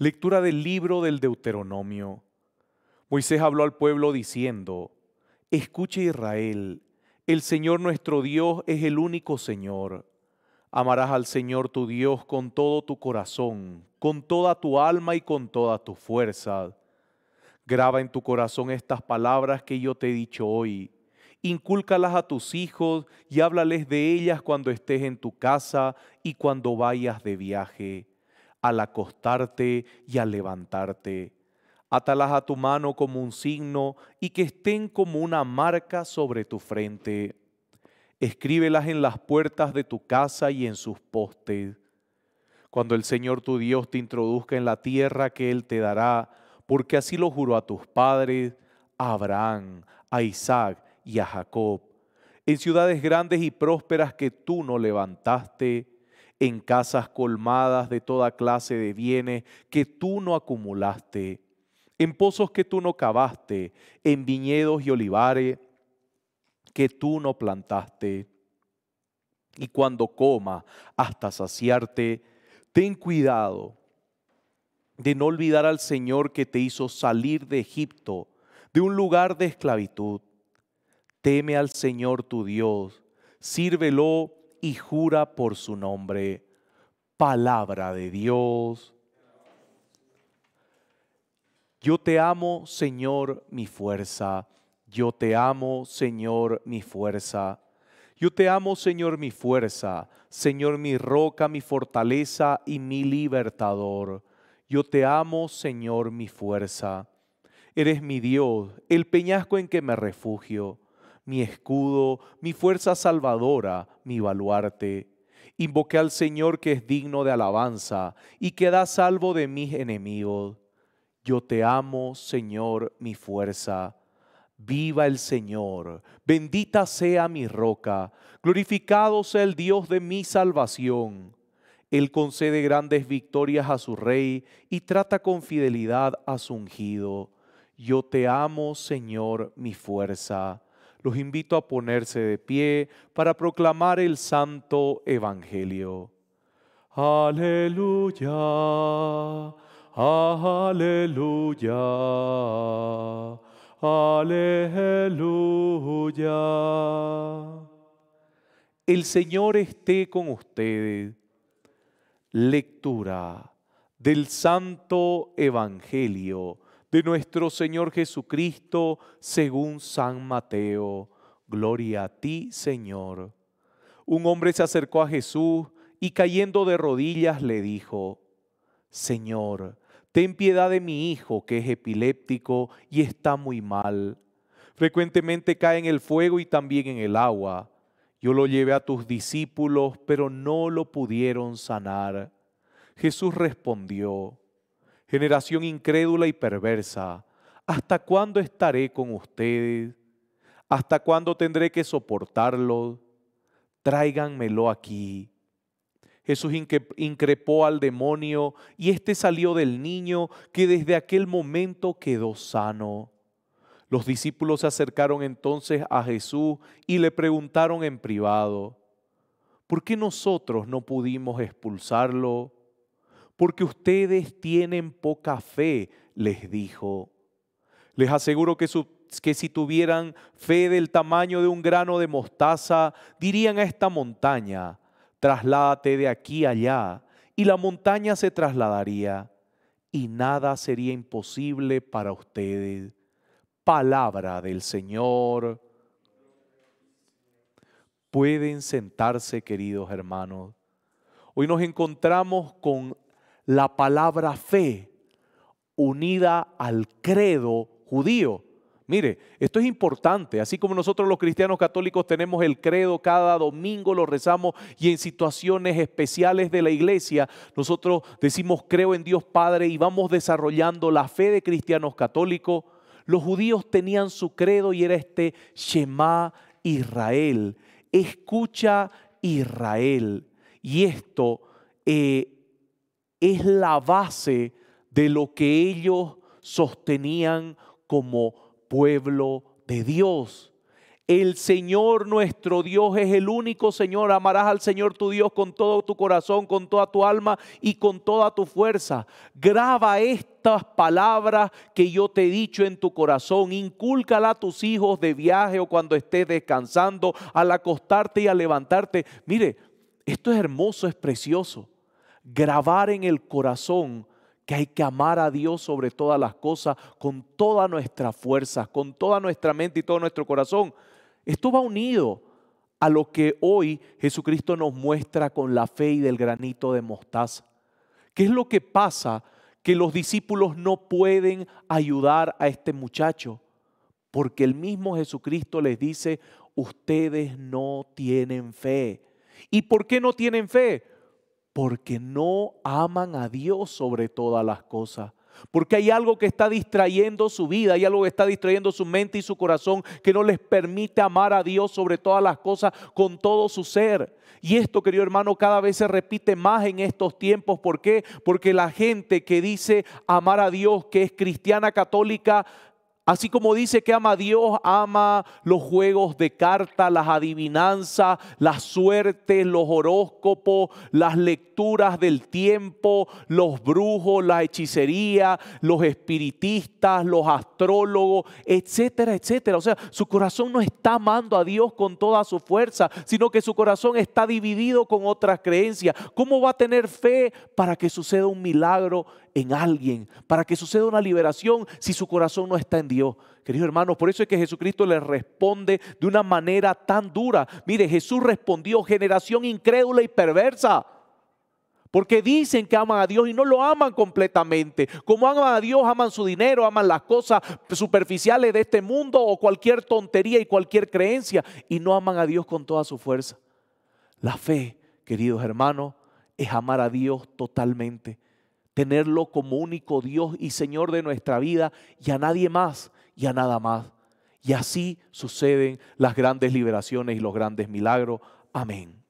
Lectura del libro del Deuteronomio. Moisés habló al pueblo diciendo, Escuche Israel, el Señor nuestro Dios es el único Señor. Amarás al Señor tu Dios con todo tu corazón, con toda tu alma y con toda tu fuerza. Graba en tu corazón estas palabras que yo te he dicho hoy. Incúlcalas a tus hijos y háblales de ellas cuando estés en tu casa y cuando vayas de viaje al acostarte y al levantarte. Atalas a tu mano como un signo y que estén como una marca sobre tu frente. Escríbelas en las puertas de tu casa y en sus postes. Cuando el Señor tu Dios te introduzca en la tierra que Él te dará, porque así lo juró a tus padres, a Abraham, a Isaac y a Jacob, en ciudades grandes y prósperas que tú no levantaste en casas colmadas de toda clase de bienes que tú no acumulaste, en pozos que tú no cavaste, en viñedos y olivares que tú no plantaste. Y cuando coma hasta saciarte, ten cuidado de no olvidar al Señor que te hizo salir de Egipto, de un lugar de esclavitud. Teme al Señor tu Dios, sírvelo y jura por su nombre. Palabra de Dios. Yo te amo, Señor, mi fuerza. Yo te amo, Señor, mi fuerza. Yo te amo, Señor, mi fuerza, Señor, mi roca, mi fortaleza y mi libertador. Yo te amo, Señor, mi fuerza. Eres mi Dios, el peñasco en que me refugio mi escudo, mi fuerza salvadora, mi baluarte. Invoqué al Señor que es digno de alabanza y que da salvo de mis enemigos. Yo te amo, Señor, mi fuerza. Viva el Señor, bendita sea mi roca, glorificado sea el Dios de mi salvación. Él concede grandes victorias a su rey y trata con fidelidad a su ungido. Yo te amo, Señor, mi fuerza los invito a ponerse de pie para proclamar el Santo Evangelio. Aleluya, aleluya, aleluya. El Señor esté con ustedes. Lectura del Santo Evangelio de nuestro Señor Jesucristo según San Mateo. Gloria a ti, Señor. Un hombre se acercó a Jesús y cayendo de rodillas le dijo, Señor, ten piedad de mi hijo que es epiléptico y está muy mal. Frecuentemente cae en el fuego y también en el agua. Yo lo llevé a tus discípulos, pero no lo pudieron sanar. Jesús respondió, generación incrédula y perversa, ¿hasta cuándo estaré con ustedes? ¿Hasta cuándo tendré que soportarlo? Tráiganmelo aquí. Jesús increpó al demonio y éste salió del niño que desde aquel momento quedó sano. Los discípulos se acercaron entonces a Jesús y le preguntaron en privado, ¿por qué nosotros no pudimos expulsarlo? porque ustedes tienen poca fe, les dijo. Les aseguro que, si tuvieran fe del tamaño de un grano de mostaza, dirían a esta montaña, trasládate de aquí allá, y la montaña se trasladaría, y nada sería imposible para ustedes. Palabra del Señor. Pueden sentarse, queridos hermanos. Hoy nos encontramos con la palabra fe unida al credo judío. Mire, esto es importante, así como nosotros los cristianos católicos tenemos el credo cada domingo, lo rezamos y en situaciones especiales de la iglesia, nosotros decimos creo en Dios Padre y vamos desarrollando la fe de cristianos católicos. Los judíos tenían su credo y era este Shema Israel, escucha Israel. Y esto eh, es la base de lo que ellos sostenían como pueblo de Dios. El Señor nuestro Dios es el único Señor. Amarás al Señor tu Dios con todo tu corazón, con toda tu alma y con toda tu fuerza. Graba estas palabras que yo te he dicho en tu corazón. Incúlcala a tus hijos de viaje o cuando estés descansando, al acostarte y al levantarte. Mire, esto es hermoso, es precioso grabar en el corazón que hay que amar a Dios sobre todas las cosas, con toda nuestra fuerza, con toda nuestra mente y todo nuestro corazón. Esto va unido a lo que hoy Jesucristo nos muestra con la fe y del granito de mostaza. ¿Qué es lo que pasa? Que los discípulos no pueden ayudar a este muchacho, porque el mismo Jesucristo les dice, ustedes no tienen fe. ¿Y por qué no tienen fe? Porque no aman a Dios sobre todas las cosas. Porque hay algo que está distrayendo su vida, hay algo que está distrayendo su mente y su corazón que no les permite amar a Dios sobre todas las cosas con todo su ser. Y esto, querido hermano, cada vez se repite más en estos tiempos. ¿Por qué? Porque la gente que dice amar a Dios, que es cristiana católica, Así como dice que ama a Dios, ama los juegos de carta, las adivinanzas, las suertes, los horóscopos, las lecturas del tiempo, los brujos, la hechicería, los espiritistas, los astrólogos, etcétera, etcétera. O sea, su corazón no está amando a Dios con toda su fuerza, sino que su corazón está dividido con otras creencias. ¿Cómo va a tener fe para que suceda un milagro en alguien, para que suceda una liberación si su corazón no está en Dios. Queridos hermanos, por eso es que Jesucristo les responde de una manera tan dura. Mire, Jesús respondió, generación incrédula y perversa. Porque dicen que aman a Dios y no lo aman completamente. Como aman a Dios, aman su dinero, aman las cosas superficiales de este mundo o cualquier tontería y cualquier creencia. Y no aman a Dios con toda su fuerza. La fe, queridos hermanos, es amar a Dios totalmente tenerlo como único Dios y Señor de nuestra vida y a nadie más y a nada más. Y así suceden las grandes liberaciones y los grandes milagros. Amén.